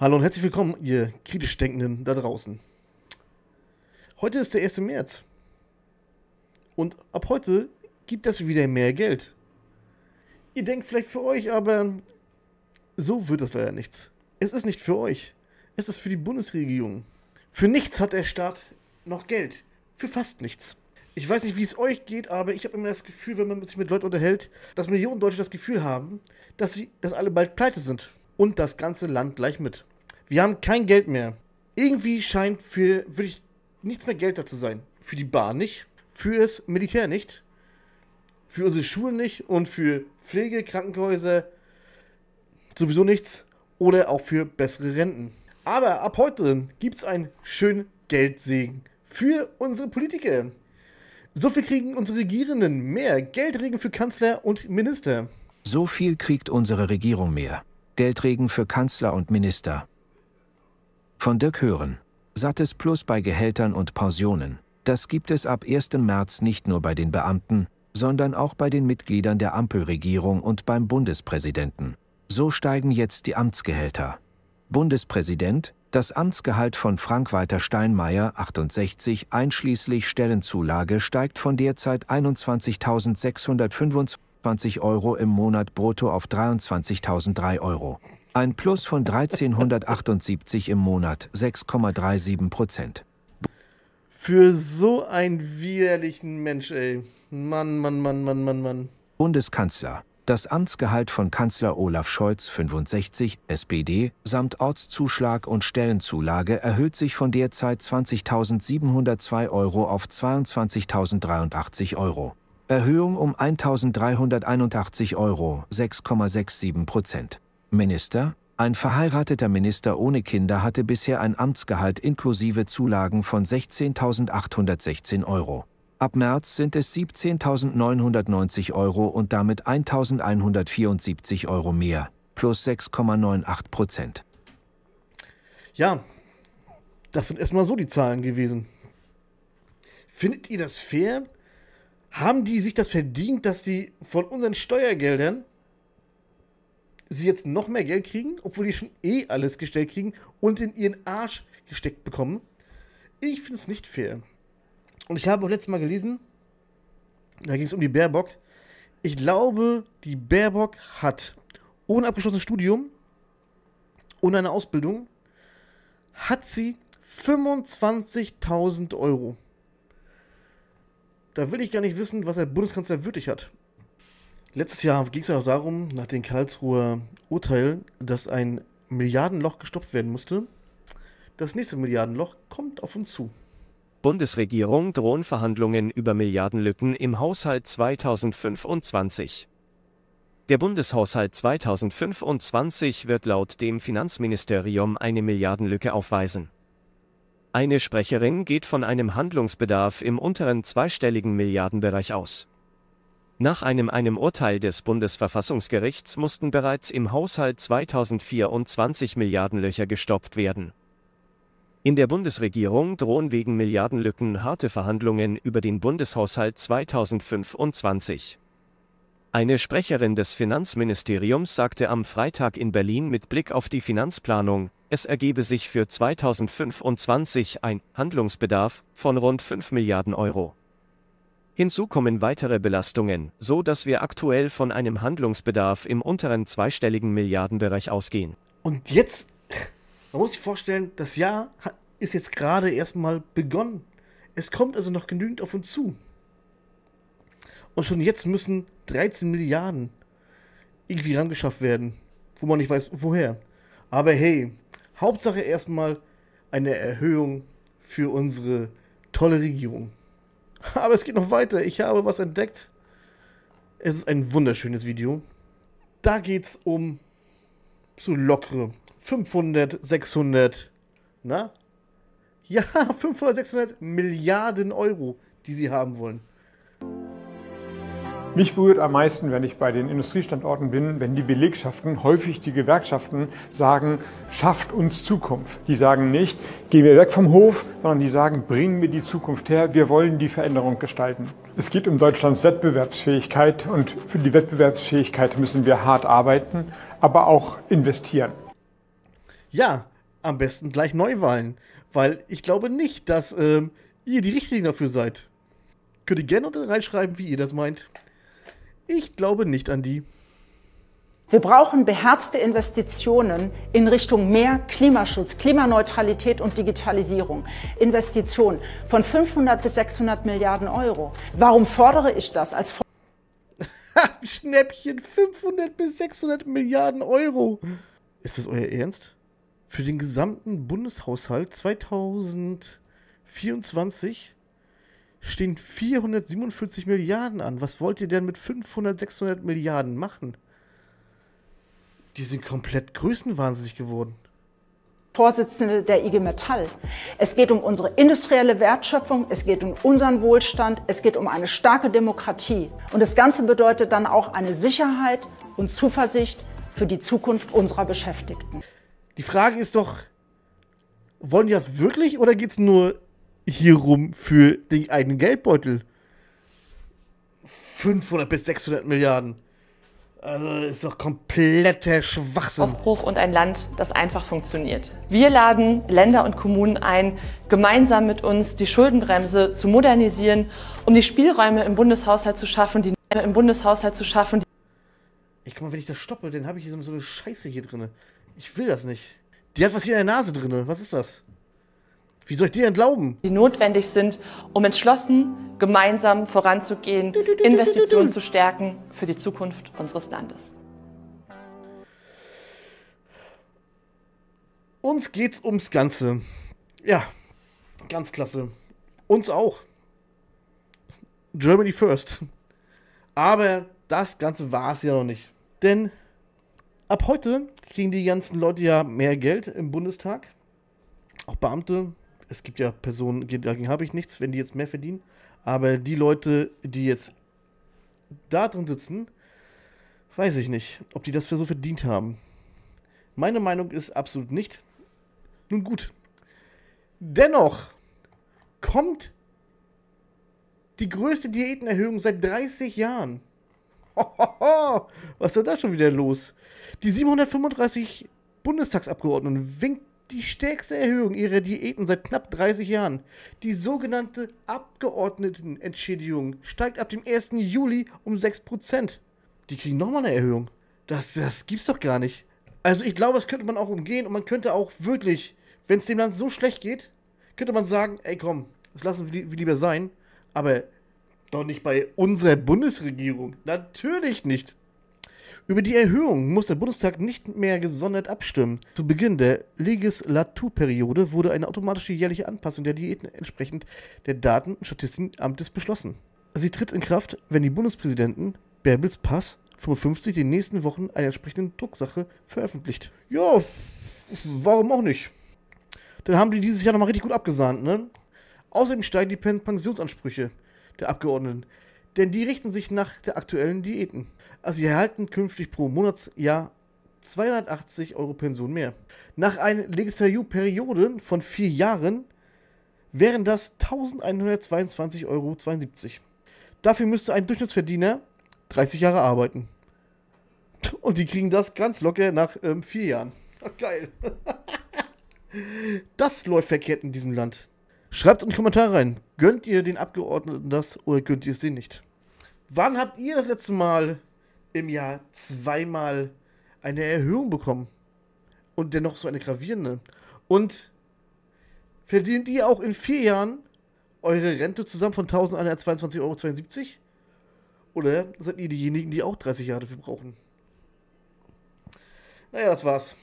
Hallo und herzlich willkommen, ihr kritisch Denkenden da draußen. Heute ist der 1. März. Und ab heute gibt es wieder mehr Geld. Ihr denkt vielleicht für euch, aber so wird das leider nichts. Es ist nicht für euch. Es ist für die Bundesregierung. Für nichts hat der Staat noch Geld. Für fast nichts. Ich weiß nicht, wie es euch geht, aber ich habe immer das Gefühl, wenn man sich mit Leuten unterhält, dass Millionen Deutsche das Gefühl haben, dass sie, dass alle bald pleite sind. Und das ganze Land gleich mit. Wir haben kein Geld mehr. Irgendwie scheint für wirklich nichts mehr Geld da zu sein. Für die Bahn nicht, für das Militär nicht, für unsere Schulen nicht und für Pflege, Krankenhäuser sowieso nichts oder auch für bessere Renten. Aber ab heute gibt es einen schönen Geldsegen für unsere Politiker. So viel kriegen unsere Regierenden mehr. Geldregen für Kanzler und Minister. So viel kriegt unsere Regierung mehr. Geldregen für Kanzler und Minister. Von Dirk hören. Sattes Plus bei Gehältern und Pensionen. Das gibt es ab 1. März nicht nur bei den Beamten, sondern auch bei den Mitgliedern der Ampelregierung und beim Bundespräsidenten. So steigen jetzt die Amtsgehälter. Bundespräsident, das Amtsgehalt von Frank-Walter Steinmeier 68 einschließlich Stellenzulage steigt von derzeit 21.625 Euro im Monat brutto auf 23.003 Euro. Ein Plus von 1378 im Monat, 6,37 Prozent. Für so einen widerlichen Mensch, ey. Mann, Mann, Mann, Mann, Mann, Mann. Bundeskanzler. Das Amtsgehalt von Kanzler Olaf Scholz 65 SPD samt Ortszuschlag und Stellenzulage erhöht sich von derzeit 20.702 Euro auf 22.083 Euro. Erhöhung um 1.381 Euro, 6,67 Prozent. Minister, ein verheirateter Minister ohne Kinder hatte bisher ein Amtsgehalt inklusive Zulagen von 16.816 Euro. Ab März sind es 17.990 Euro und damit 1.174 Euro mehr, plus 6,98 Prozent. Ja, das sind erstmal so die Zahlen gewesen. Findet ihr das fair? Haben die sich das verdient, dass die von unseren Steuergeldern sie jetzt noch mehr Geld kriegen, obwohl die schon eh alles gestellt kriegen und in ihren Arsch gesteckt bekommen. Ich finde es nicht fair. Und ich habe auch letztes Mal gelesen, da ging es um die Baerbock. Ich glaube, die Baerbock hat ohne abgeschlossenes Studium, ohne eine Ausbildung, hat sie 25.000 Euro. Da will ich gar nicht wissen, was der Bundeskanzler wirklich hat. Letztes Jahr ging es ja auch darum, nach dem Karlsruher Urteil, dass ein Milliardenloch gestopft werden musste. Das nächste Milliardenloch kommt auf uns zu. Bundesregierung drohen Verhandlungen über Milliardenlücken im Haushalt 2025. Der Bundeshaushalt 2025 wird laut dem Finanzministerium eine Milliardenlücke aufweisen. Eine Sprecherin geht von einem Handlungsbedarf im unteren zweistelligen Milliardenbereich aus. Nach einem einem Urteil des Bundesverfassungsgerichts mussten bereits im Haushalt 2024 Milliardenlöcher gestopft werden. In der Bundesregierung drohen wegen Milliardenlücken harte Verhandlungen über den Bundeshaushalt 2025. Eine Sprecherin des Finanzministeriums sagte am Freitag in Berlin mit Blick auf die Finanzplanung, es ergebe sich für 2025 ein Handlungsbedarf von rund 5 Milliarden Euro. Hinzu kommen weitere Belastungen, so dass wir aktuell von einem Handlungsbedarf im unteren zweistelligen Milliardenbereich ausgehen. Und jetzt, man muss sich vorstellen, das Jahr ist jetzt gerade erstmal begonnen. Es kommt also noch genügend auf uns zu. Und schon jetzt müssen 13 Milliarden irgendwie rangeschafft werden, wo man nicht weiß, woher. Aber hey, Hauptsache erstmal eine Erhöhung für unsere tolle Regierung. Aber es geht noch weiter. Ich habe was entdeckt. Es ist ein wunderschönes Video. Da geht es um so lockere 500, 600, na? Ja, 500, 600 Milliarden Euro, die sie haben wollen. Mich berührt am meisten, wenn ich bei den Industriestandorten bin, wenn die Belegschaften, häufig die Gewerkschaften, sagen, schafft uns Zukunft. Die sagen nicht, gehen wir weg vom Hof, sondern die sagen, bringen wir die Zukunft her, wir wollen die Veränderung gestalten. Es geht um Deutschlands Wettbewerbsfähigkeit und für die Wettbewerbsfähigkeit müssen wir hart arbeiten, aber auch investieren. Ja, am besten gleich Neuwahlen, weil ich glaube nicht, dass ähm, ihr die Richtigen dafür seid. Könnt ihr gerne unten reinschreiben, wie ihr das meint. Ich glaube nicht an die. Wir brauchen beherzte Investitionen in Richtung mehr Klimaschutz, Klimaneutralität und Digitalisierung. Investitionen von 500 bis 600 Milliarden Euro. Warum fordere ich das als For Schnäppchen 500 bis 600 Milliarden Euro. Ist das euer Ernst? Für den gesamten Bundeshaushalt 2024 stehen 447 Milliarden an. Was wollt ihr denn mit 500, 600 Milliarden machen? Die sind komplett größenwahnsinnig geworden. Vorsitzende der IG Metall. Es geht um unsere industrielle Wertschöpfung, es geht um unseren Wohlstand, es geht um eine starke Demokratie. Und das Ganze bedeutet dann auch eine Sicherheit und Zuversicht für die Zukunft unserer Beschäftigten. Die Frage ist doch, wollen die das wirklich oder geht es nur hier rum für den eigenen Geldbeutel. 500 bis 600 Milliarden. Also das ist doch kompletter Schwachsinn. Aufbruch und ein Land, das einfach funktioniert. Wir laden Länder und Kommunen ein, gemeinsam mit uns die Schuldenbremse zu modernisieren, um die Spielräume im Bundeshaushalt zu schaffen, die im Bundeshaushalt zu schaffen. Ich guck mal, wenn ich das stoppe, dann habe ich hier so eine Scheiße hier drin. Ich will das nicht. Die hat was hier in der Nase drin. Was ist das? Wie soll ich dir denn glauben? Die notwendig sind, um entschlossen gemeinsam voranzugehen, du, du, du, Investitionen zu stärken für die Zukunft unseres Landes. Uns geht's ums Ganze. Ja, ganz klasse. Uns auch. Germany first. Aber das Ganze war es ja noch nicht. Denn ab heute kriegen die ganzen Leute ja mehr Geld im Bundestag. Auch Beamte, es gibt ja Personen, dagegen habe ich nichts, wenn die jetzt mehr verdienen. Aber die Leute, die jetzt da drin sitzen, weiß ich nicht, ob die das für so verdient haben. Meine Meinung ist absolut nicht. Nun gut. Dennoch kommt die größte Diätenerhöhung seit 30 Jahren. Hohoho, was ist da schon wieder los? Die 735 Bundestagsabgeordneten winken die stärkste Erhöhung ihrer Diäten seit knapp 30 Jahren. Die sogenannte Abgeordnetenentschädigung steigt ab dem 1. Juli um 6%. Die kriegen nochmal eine Erhöhung. Das, das gibt's doch gar nicht. Also ich glaube, das könnte man auch umgehen und man könnte auch wirklich, wenn es dem Land so schlecht geht, könnte man sagen, ey komm, das lassen wir lieber sein. Aber doch nicht bei unserer Bundesregierung. Natürlich nicht. Über die Erhöhung muss der Bundestag nicht mehr gesondert abstimmen. Zu Beginn der Legislaturperiode wurde eine automatische jährliche Anpassung der Diäten entsprechend der Daten- und Statistikamtes beschlossen. Sie tritt in Kraft, wenn die Bundespräsidenten Bärbels Pass 55 in den nächsten Wochen eine entsprechende Drucksache veröffentlicht. Ja, warum auch nicht? Dann haben die dieses Jahr nochmal richtig gut abgesahnt, ne? Außerdem steigen die Pensionsansprüche der Abgeordneten, denn die richten sich nach der aktuellen Diäten. Also sie erhalten künftig pro Monatsjahr 280 Euro Pension mehr. Nach einer Legislaturperiode von vier Jahren wären das 1122,72 Euro. Dafür müsste ein Durchschnittsverdiener 30 Jahre arbeiten. Und die kriegen das ganz locker nach ähm, vier Jahren. Ach, geil. das läuft verkehrt in diesem Land. Schreibt in die Kommentare rein. Gönnt ihr den Abgeordneten das oder gönnt ihr es denen nicht? Wann habt ihr das letzte Mal im Jahr zweimal eine Erhöhung bekommen. Und dennoch so eine gravierende. Und verdient ihr auch in vier Jahren eure Rente zusammen von 1122,72 Euro? Oder seid ihr diejenigen, die auch 30 Jahre dafür brauchen? Naja, das war's.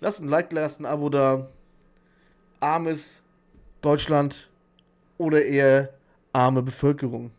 Lasst ein Like, lasst ein Abo da. Armes Deutschland oder eher arme Bevölkerung.